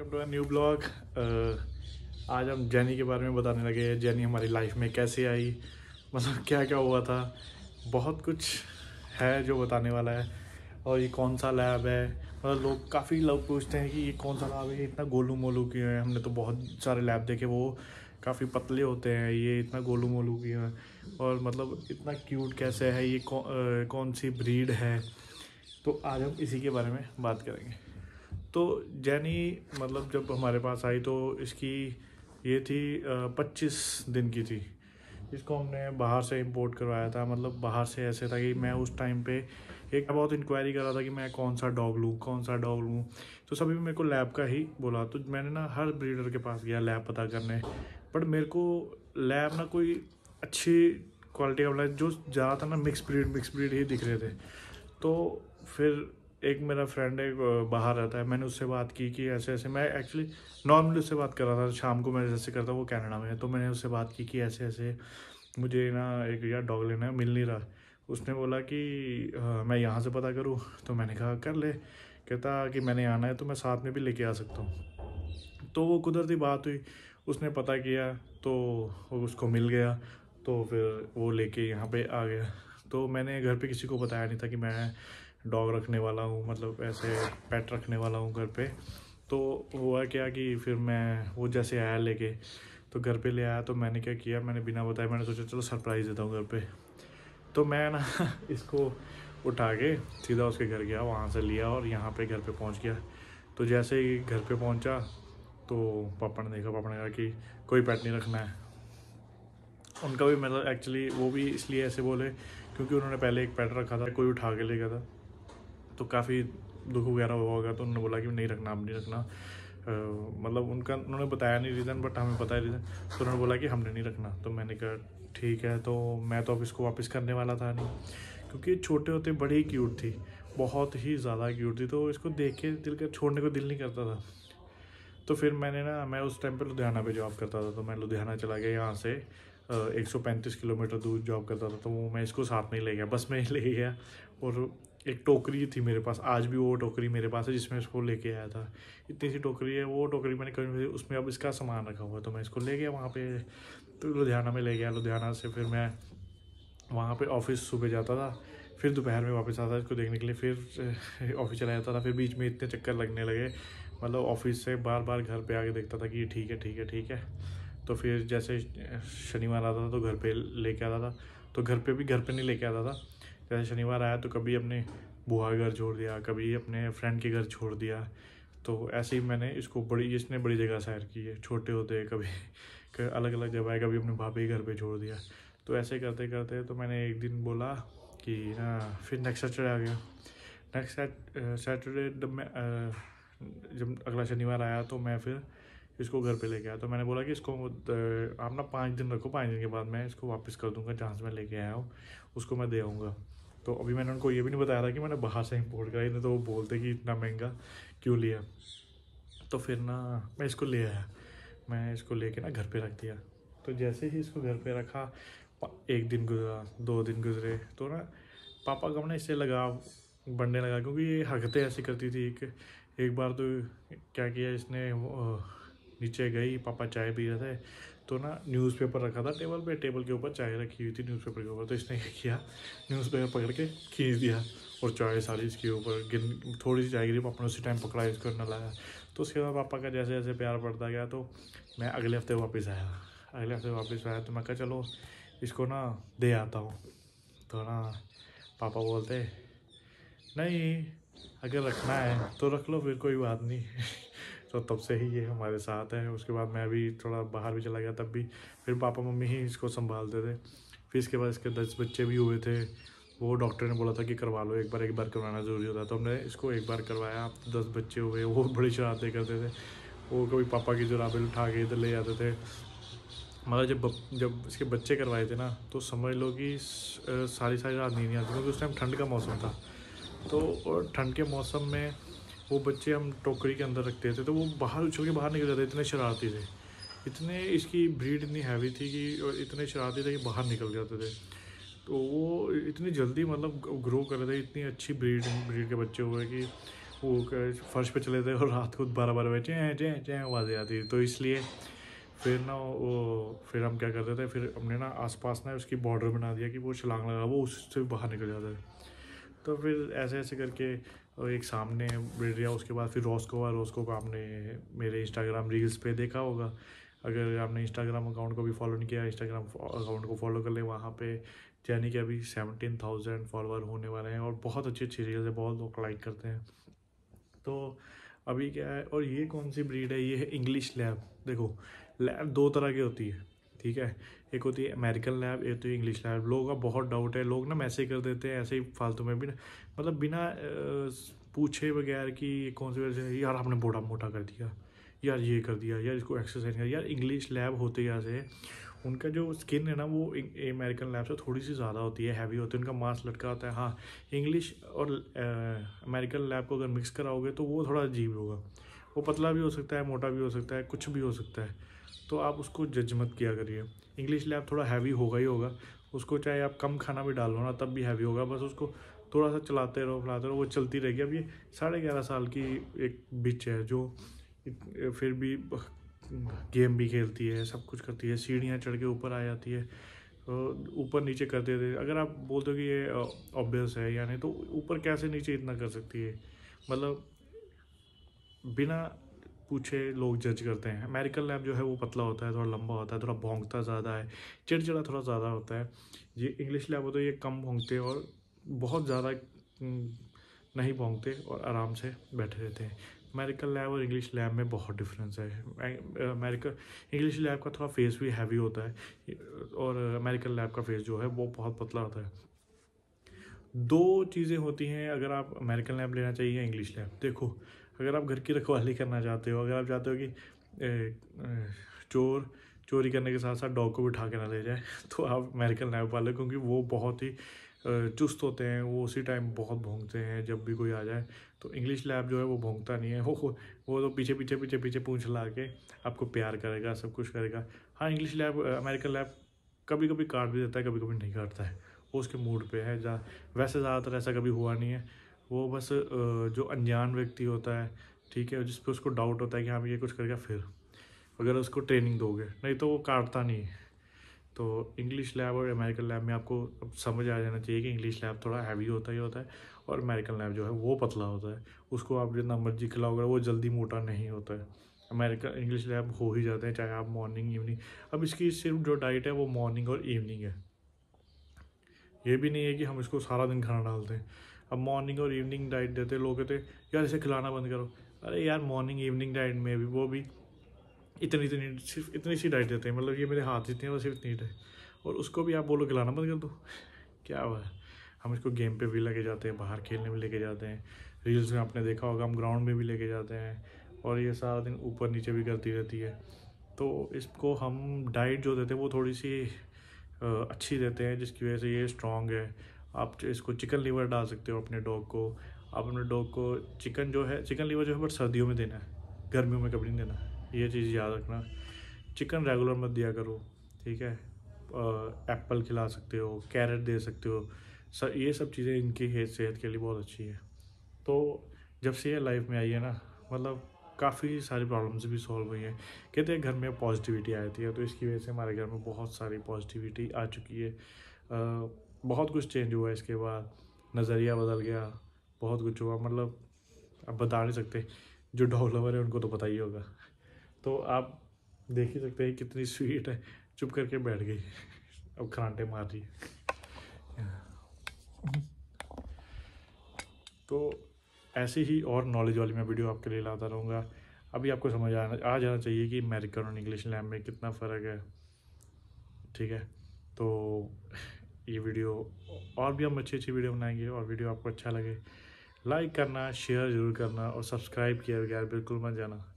welcome to new blog आज हम जैनी के बारे में बताने लगे हैं जैनी हमारी लाइफ में कैसे आई मतलब क्या क्या हुआ था बहुत कुछ है जो बताने वाला है और ये कौन सा लैब है मतलब लोग काफ़ी लोग पूछते हैं कि ये कौन सा लैब है इतना गोलू मोलू क्यों है हमने तो बहुत सारे लैब देखे वो काफ़ी पतले होते हैं ये इतना गोलू मोलू क्यों है और मतलब इतना क्यूट कैसे है ये कौ, आ, कौन सी ब्रीड है तो आज हम इसी के बारे में बात करेंगे तो जैनी मतलब जब हमारे पास आई तो इसकी ये थी पच्चीस दिन की थी इसको हमने बाहर से इंपोर्ट करवाया था मतलब बाहर से ऐसे था कि मैं उस टाइम पे एक बहुत इंक्वायरी कर रहा था कि मैं कौन सा डॉग लूँ कौन सा डॉग लूँ तो सभी मेरे को लैब का ही बोला तो मैंने ना हर ब्रीडर के पास गया लैब पता करने बट मेरे को लैब ना कोई अच्छी क्वालिटी का मतलब जो ज़्यादा था ना मिक्स ब्रीड मिक्स ब्रीड ही दिख रहे थे तो फिर एक मेरा फ्रेंड है बाहर रहता है मैंने उससे बात की कि ऐसे ऐसे मैं एक्चुअली नॉर्मली उससे बात कर रहा था शाम को मैं जैसे करता वो कैनेडा में है तो मैंने उससे बात की कि ऐसे ऐसे मुझे ना एक यार डॉग लेना मिल नहीं रहा उसने बोला कि आ, मैं यहाँ से पता करूँ तो मैंने कहा कर ले कहता कि मैंने आना है तो मैं साथ में भी लेके आ सकता हूँ तो वो कुदरती बात हुई उसने पता किया तो उसको मिल गया तो फिर वो लेके यहाँ पे आ गया तो मैंने घर पे किसी को बताया नहीं था कि मैं डॉग रखने वाला हूँ मतलब ऐसे पेट रखने वाला हूँ घर पे तो हुआ क्या कि फिर मैं वो जैसे आया लेके तो घर पे ले आया तो मैंने क्या किया मैंने बिना बताया मैंने सोचा चलो सरप्राइज़ देता हूँ घर पे तो मैं ना इसको उठा के सीधा उसके घर गया वहाँ से लिया और यहाँ पे घर पे पहुँच गया तो जैसे ही घर पे पहुँचा तो पापा ने देखा पापा ने कहा कि कोई पैट नहीं रखना है उनका भी मतलब एक्चुअली वो भी इसलिए ऐसे बोले क्योंकि उन्होंने पहले एक पैट रखा था कोई उठा के ले गया था तो काफ़ी दुख वगैरह हुआ होगा तो उन्होंने बोला कि नहीं रखना हम नहीं रखना मतलब उनका उन्होंने बताया नहीं रीज़न बट हमें पता है रीज़न तो उन्होंने बोला कि हमने नहीं रखना तो मैंने कहा ठीक है तो मैं तो अब इसको वापस करने वाला था नहीं क्योंकि छोटे होते बड़ी क्यूट थी बहुत ही ज़्यादा क्यूट थी तो इसको देख के दिल कर छोड़ने को दिल नहीं करता था तो फिर मैंने ना मैं उस टाइम पे लुधियाना पे जॉब करता था तो मैं लुधियाना चला गया यहाँ से एक सौ पैंतीस किलोमीटर दूर जॉब करता था तो वो मैं इसको साथ में ले गया बस में ले गया और एक टोकरी थी मेरे पास आज भी वो टोकरी मेरे पास है जिसमें इसको लेके आया था इतनी सी टोकरी है वो टोकरी मैंने कभी उसमें अब इसका सामान रखा हुआ है तो मैं इसको ले गया वहाँ पे तो लुधियाना में ले गया लुधियाना से फिर मैं वहाँ पे ऑफिस सुबह जाता था फिर दोपहर में वापस आता था इसको देखने के लिए फिर ऑफिस चला जाता था फिर बीच में इतने चक्कर लगने लगे मतलब ऑफिस से बार बार घर पर आके देखता था कि ठीक है ठीक है ठीक है तो फिर जैसे शनिवार आता था तो घर पे लेके आता था तो घर पे भी घर पे नहीं लेके आता था जैसे शनिवार आया तो कभी अपने बुआ के घर छोड़ दिया कभी अपने फ्रेंड के घर छोड़ दिया तो ऐसे ही मैंने इसको बड़ी इसने बड़ी जगह सैर की है छोटे होते कभी अलग अलग जगह है कभी अपने भाभी के घर पर छोड़ दिया तो ऐसे करते करते तो मैंने एक दिन बोला कि ना फिर नेक्स्ट सैटरडे आ गया नेक्स्ट सैटरडे जब मैं जब अगला शनिवार आया तो मैं फिर इसको घर पे लेके आया तो मैंने बोला कि इसको आप ना पाँच दिन रखो पाँच दिन के बाद मैं इसको वापस कर दूंगा जहाँ से मैं लेके आया हूँ उसको मैं दे आऊँगा तो अभी मैंने उनको ये भी नहीं बताया था कि मैंने बाहर से इम्पोर्ट कराई नहीं तो वो बोलते कि इतना महंगा क्यों लिया तो फिर ना मैं इसको ले आया मैं इसको ले ना घर पर रख दिया तो जैसे ही इसको घर पर रखा एक दिन गुजरा दो दिन गुजरे तो ना पापा का अपना इससे लगाव बढ़ने लगा क्योंकि ये हरकतें ऐसी करती थी एक एक बार तो क्या किया इसने नीचे गई पापा चाय पी रहे थे तो ना न्यूज़पेपर रखा था टेबल पे टेबल के ऊपर चाय रखी हुई थी न्यूज़पेपर के ऊपर तो इसने क्या किया न्यूज़पेपर पकड़ के खींच दिया और चाय सारी इसके ऊपर गिन थोड़ी सी चाय गिरी पापा ने उसी टाइम पकड़ा इसको लाया तो उसके बाद पापा का जैसे जैसे प्यार बढ़ता गया तो मैं अगले हफ्ते वापस आया अगले हफ्ते वापस आया तो मैं कहा चलो इसको ना दे आता हूँ तो ना पापा बोलते नहीं अगर रखना है तो रख लो फिर कोई बात नहीं तो तब से ही ये हमारे साथ है उसके बाद मैं भी थोड़ा बाहर भी चला गया तब भी फिर पापा मम्मी ही इसको संभालते थे फिर इसके बाद इसके दस बच्चे भी हुए थे वो डॉक्टर ने बोला था कि करवा लो एक बार एक बार करवाना ज़रूरी होता है तो हमने इसको एक बार करवाया अब तो दस बच्चे हुए वो बड़ी शरारतें करते थे वो कभी पापा की जुराबे उठा के इधर ले जाते थे मगर मतलब जब जब इसके बच्चे करवाए थे ना तो समझ लो कि सारी सारी रात नींद नहीं आती क्योंकि उस टाइम ठंड का मौसम था तो ठंड के मौसम में वो बच्चे हम टोकरी के अंदर रखते थे तो वो बाहर उछल के बाहर निकल जाते इतने शरारती थे इतने इसकी ब्रीड इतनी हैवी थी कि और इतने शरारती थे कि बाहर निकल जाते थे तो वो इतनी जल्दी मतलब ग्रो कर रहे थे इतनी अच्छी ब्रीड ब्रीड के बच्चे हुए कि वो फर्श पे चले थे और रात को बारह बारह बजे चें चें चें आवाज़ें आती थी तो इसलिए फिर ना वो फिर हम क्या करते थे फिर हमने ना आसपास ना उसकी बॉर्डर बना दिया कि वो छलांग लगा वो उससे बाहर निकल जाता है तो फिर ऐसे ऐसे करके और एक सामने ब्रिडिया उसके बाद फिर रोस्को हुआ रोस्को को आपने मेरे इंस्टाग्राम रील्स पे देखा होगा अगर आपने इंस्टाग्राम अकाउंट को भी फॉलो नहीं किया इंस्टाग्राम अकाउंट को फॉलो कर लें वहाँ पे यानी कि अभी सेवनटीन थाउजेंड फॉलोअर होने वाले हैं और बहुत अच्छी अच्छी रील्स है बहुत लोग लाइक करते हैं तो अभी क्या है और ये कौन सी ब्रीड है ये है इंग्लिश लैब देखो लैब दो तरह की होती है ठीक है एक होती है अमेरिकन लैब एक होती है इंग्लिश लैब लोगों का बहुत डाउट है लोग ना मैसेज कर देते हैं ऐसे ही फालतू में भी ना मतलब बिना पूछे बगैर कि कौन सी वजह यार आपने बोड़ा मोटा कर दिया यार ये कर दिया यार इसको एक्सरसाइज कर यार इंग्लिश लैब होते यहाँ से उनका जो स्किन है ना वो अमेरिकन लैब से थोड़ी सी ज़्यादा होती है हैवी होती है उनका मांस लटका होता है हाँ इंग्लिश और अमेरिकन लैब को अगर मिक्स कराओगे तो वो थोड़ा अजीब होगा वो पतला भी हो सकता है मोटा भी हो सकता है कुछ भी हो सकता है तो आप उसको जज मत किया करिए इंग्लिश लैब थोड़ा हैवी होगा ही होगा उसको चाहे आप कम खाना भी डालो ना तब भी हैवी होगा बस उसको थोड़ा सा चलाते रहो फलाते रहो वो चलती रहेगी अब ये साढ़े ग्यारह साल की एक बिच है जो फिर भी गेम भी खेलती है सब कुछ करती है सीढ़ियाँ चढ़ के ऊपर आ जाती है ऊपर नीचे करते थे अगर आप बोलते हो कि ये ऑब्वियस है यानी तो ऊपर कैसे नीचे इतना कर सकती है मतलब बिना कुछ लोग जज करते हैं अमेरिकन लैब जो है वो पतला होता है थोड़ा लंबा होता है थोड़ा भोंगता ज़्यादा है चिड़चिड़ा थोड़ा ज़्यादा होता है ये इंग्लिश लैब होता है ये कम भोंगते और बहुत ज़्यादा हम्म, नहीं भोंगते और आराम से बैठे रहते हैं अमेरिकन लैब और इंग्लिश लैब में बहुत डिफरेंस है अमेरिकन इंग्लिश लैब का थोड़ा फेस भी हैवी होता है और अमेरिकन लैब का फेस जो है वो बहुत पतला होता है दो चीज़ें होती हैं अगर आप अमेरिकन लैब लेना चाहिए इंग्लिश लैब देखो अगर आप घर की रखवाली करना चाहते हो अगर आप चाहते हो कि चोर चोरी करने के साथ साथ डॉग को भी उठा के ना ले जाए तो आप अमेरिकन लैब वाले क्योंकि वो बहुत ही चुस्त होते हैं वो उसी टाइम बहुत भोंगते हैं जब भी कोई आ जाए तो इंग्लिश लैब जो है वो भोंगता नहीं है वो वो तो पीछे पीछे पीछे पीछे पूछ ला के आपको प्यार करेगा सब कुछ करेगा हाँ इंग्लिश लैब अमेरिकन लैब कभी कभी काट भी देता है कभी कभी नहीं काटता है वो उसके मूड पर है जा वैसे ज़्यादातर ऐसा कभी हुआ नहीं है वो बस जो अनजान व्यक्ति होता है ठीक है जिस पर उसको डाउट होता है कि हाँ ये कुछ करेगा फिर अगर उसको ट्रेनिंग दोगे नहीं तो वो काटता नहीं तो इंग्लिश लैब और अमेरिकन लैब में आपको अब समझ आ जाना चाहिए कि इंग्लिश लैब थोड़ा हैवी होता ही होता है और अमेरिकन लैब जो है वो पतला होता है उसको आप जितना मर्जी खिलाओगे वो जल्दी मोटा नहीं होता है अमेरिका इंग्लिश लैब हो ही जाते हैं चाहे आप मॉर्निंग इवनिंग अब इसकी सिर्फ जो डाइट है वो मॉर्निंग और इवनिंग है ये भी नहीं है कि हम इसको सारा दिन खाना डालते हैं अब मॉर्निंग और इवनिंग डाइट देते लोग कहते यार इसे खिलाना बंद करो अरे यार मॉर्निंग इवनिंग डाइट में भी वो भी इतनी इतनी सिर्फ इतनी सी डाइट देते हैं मतलब ये मेरे हाथ जितने हैं बस सिर्फ इतनी डाइट और उसको भी आप बोलो खिलाना बंद कर दो क्या हुआ है हम इसको गेम पे भी लेके जाते हैं बाहर खेलने भी लेके जाते हैं रील्स में आपने देखा होगा हम ग्राउंड में भी लेके जाते हैं और ये सारा दिन ऊपर नीचे भी करती रहती है तो इसको हम डाइट जो देते हैं वो थोड़ी सी अच्छी देते हैं जिसकी वजह से ये स्ट्रॉन्ग है आप इसको चिकन लीवर डाल सकते हो अपने डॉग को आप अपने डॉग को चिकन जो है चिकन लीवर जो है बट सर्दियों में देना है गर्मियों में कभी नहीं देना ये चीज़ याद रखना चिकन रेगुलर मत दिया करो ठीक है एप्पल खिला सकते हो कैरेट दे सकते हो सर ये सब चीज़ें इनकी सेहत के लिए बहुत अच्छी है तो जब से ये लाइफ में आई है ना मतलब काफ़ी सारी प्रॉब्लम्स भी सॉल्व हुई हैं कहते हैं घर में पॉजिटिविटी आई थी है तो इसकी वजह से हमारे घर में बहुत सारी पॉजिटिविटी आ चुकी है आ, बहुत कुछ चेंज हुआ इसके बाद नज़रिया बदल गया बहुत कुछ हुआ मतलब आप बता नहीं सकते जो डॉग लवर है उनको तो पता ही होगा तो आप देख ही सकते हैं कितनी स्वीट है चुप करके बैठ गई अब खरांटे मार रही है तो ऐसे ही और नॉलेज वाली मैं वीडियो आपके लिए लाता रहूँगा अभी आपको समझ आना आ जाना चाहिए कि अमेरिकन और इंग्लिश लैब में कितना फ़र्क है ठीक है तो ये वीडियो और भी हम अच्छी अच्छी वीडियो बनाएंगे और वीडियो आपको अच्छा लगे लाइक करना शेयर ज़रूर करना और सब्सक्राइब किया बगैर बिल्कुल मत जाना